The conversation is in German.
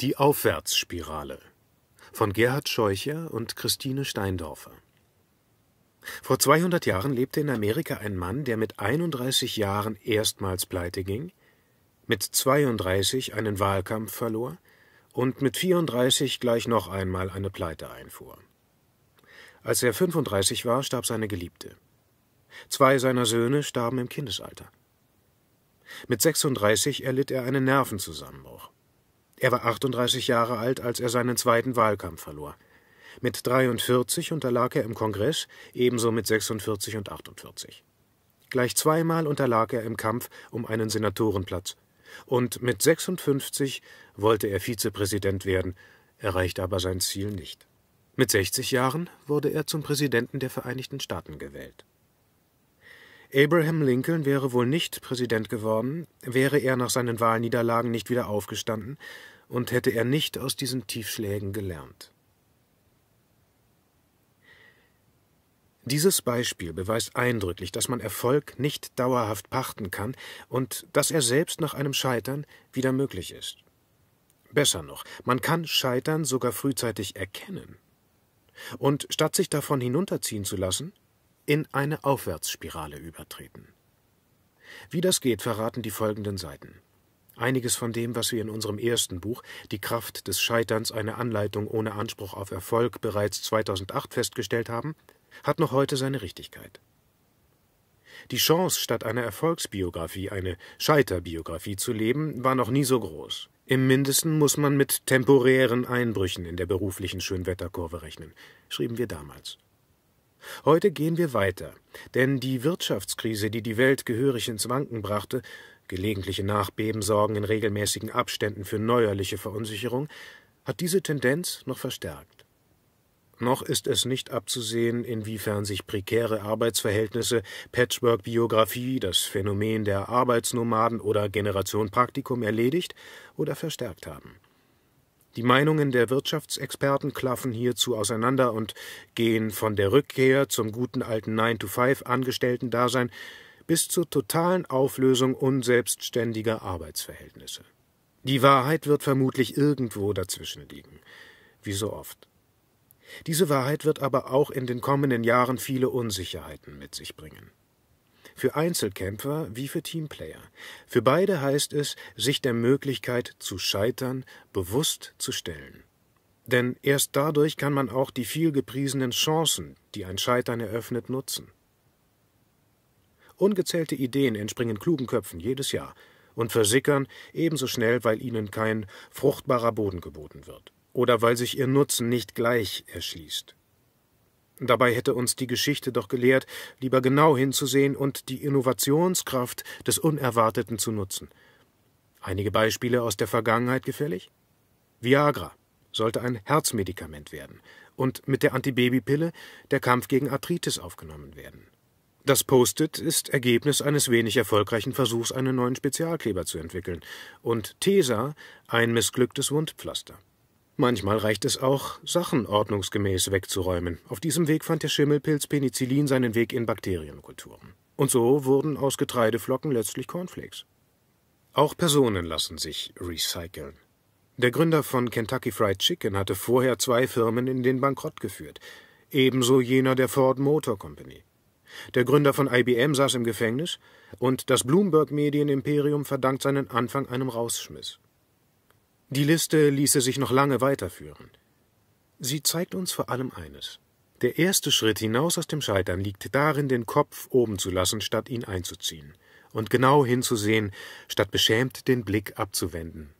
Die Aufwärtsspirale von Gerhard Scheucher und Christine Steindorfer. Vor 200 Jahren lebte in Amerika ein Mann, der mit 31 Jahren erstmals pleite ging, mit 32 einen Wahlkampf verlor und mit 34 gleich noch einmal eine Pleite einfuhr. Als er 35 war, starb seine Geliebte. Zwei seiner Söhne starben im Kindesalter. Mit 36 erlitt er einen Nervenzusammenbruch. Er war 38 Jahre alt, als er seinen zweiten Wahlkampf verlor. Mit 43 unterlag er im Kongress, ebenso mit 46 und 48. Gleich zweimal unterlag er im Kampf um einen Senatorenplatz. Und mit 56 wollte er Vizepräsident werden, erreichte aber sein Ziel nicht. Mit 60 Jahren wurde er zum Präsidenten der Vereinigten Staaten gewählt. Abraham Lincoln wäre wohl nicht Präsident geworden, wäre er nach seinen Wahlniederlagen nicht wieder aufgestanden und hätte er nicht aus diesen Tiefschlägen gelernt. Dieses Beispiel beweist eindrücklich, dass man Erfolg nicht dauerhaft pachten kann und dass er selbst nach einem Scheitern wieder möglich ist. Besser noch, man kann Scheitern sogar frühzeitig erkennen. Und statt sich davon hinunterziehen zu lassen, in eine Aufwärtsspirale übertreten. Wie das geht, verraten die folgenden Seiten. Einiges von dem, was wir in unserem ersten Buch Die Kraft des Scheiterns, eine Anleitung ohne Anspruch auf Erfolg bereits 2008 festgestellt haben, hat noch heute seine Richtigkeit. Die Chance, statt einer Erfolgsbiografie eine Scheiterbiografie zu leben, war noch nie so groß. Im Mindesten muss man mit temporären Einbrüchen in der beruflichen Schönwetterkurve rechnen, schrieben wir damals. Heute gehen wir weiter, denn die Wirtschaftskrise, die die Welt gehörig ins Wanken brachte, gelegentliche Nachbeben sorgen in regelmäßigen Abständen für neuerliche Verunsicherung, hat diese Tendenz noch verstärkt. Noch ist es nicht abzusehen, inwiefern sich prekäre Arbeitsverhältnisse, Patchwork-Biografie, das Phänomen der Arbeitsnomaden oder Generation Praktikum erledigt oder verstärkt haben. Die Meinungen der Wirtschaftsexperten klaffen hierzu auseinander und gehen von der Rückkehr zum guten alten 9-to-5-Angestellten-Dasein bis zur totalen Auflösung unselbstständiger Arbeitsverhältnisse. Die Wahrheit wird vermutlich irgendwo dazwischen liegen, wie so oft. Diese Wahrheit wird aber auch in den kommenden Jahren viele Unsicherheiten mit sich bringen für Einzelkämpfer wie für Teamplayer. Für beide heißt es, sich der Möglichkeit zu scheitern bewusst zu stellen. Denn erst dadurch kann man auch die viel gepriesenen Chancen, die ein Scheitern eröffnet, nutzen. Ungezählte Ideen entspringen klugen Köpfen jedes Jahr und versickern ebenso schnell, weil ihnen kein fruchtbarer Boden geboten wird oder weil sich ihr Nutzen nicht gleich erschließt. Dabei hätte uns die Geschichte doch gelehrt, lieber genau hinzusehen und die Innovationskraft des Unerwarteten zu nutzen. Einige Beispiele aus der Vergangenheit gefällig? Viagra sollte ein Herzmedikament werden und mit der Antibabypille der Kampf gegen Arthritis aufgenommen werden. Das Post-it ist Ergebnis eines wenig erfolgreichen Versuchs, einen neuen Spezialkleber zu entwickeln, und Tesa ein missglücktes Wundpflaster. Manchmal reicht es auch, Sachen ordnungsgemäß wegzuräumen. Auf diesem Weg fand der Schimmelpilz Penicillin seinen Weg in Bakterienkulturen. Und so wurden aus Getreideflocken letztlich Cornflakes. Auch Personen lassen sich recyceln. Der Gründer von Kentucky Fried Chicken hatte vorher zwei Firmen in den Bankrott geführt, ebenso jener der Ford Motor Company. Der Gründer von IBM saß im Gefängnis, und das Bloomberg Medienimperium verdankt seinen Anfang einem Rausschmiss. Die Liste ließe sich noch lange weiterführen. Sie zeigt uns vor allem eines. Der erste Schritt hinaus aus dem Scheitern liegt darin, den Kopf oben zu lassen, statt ihn einzuziehen, und genau hinzusehen, statt beschämt den Blick abzuwenden,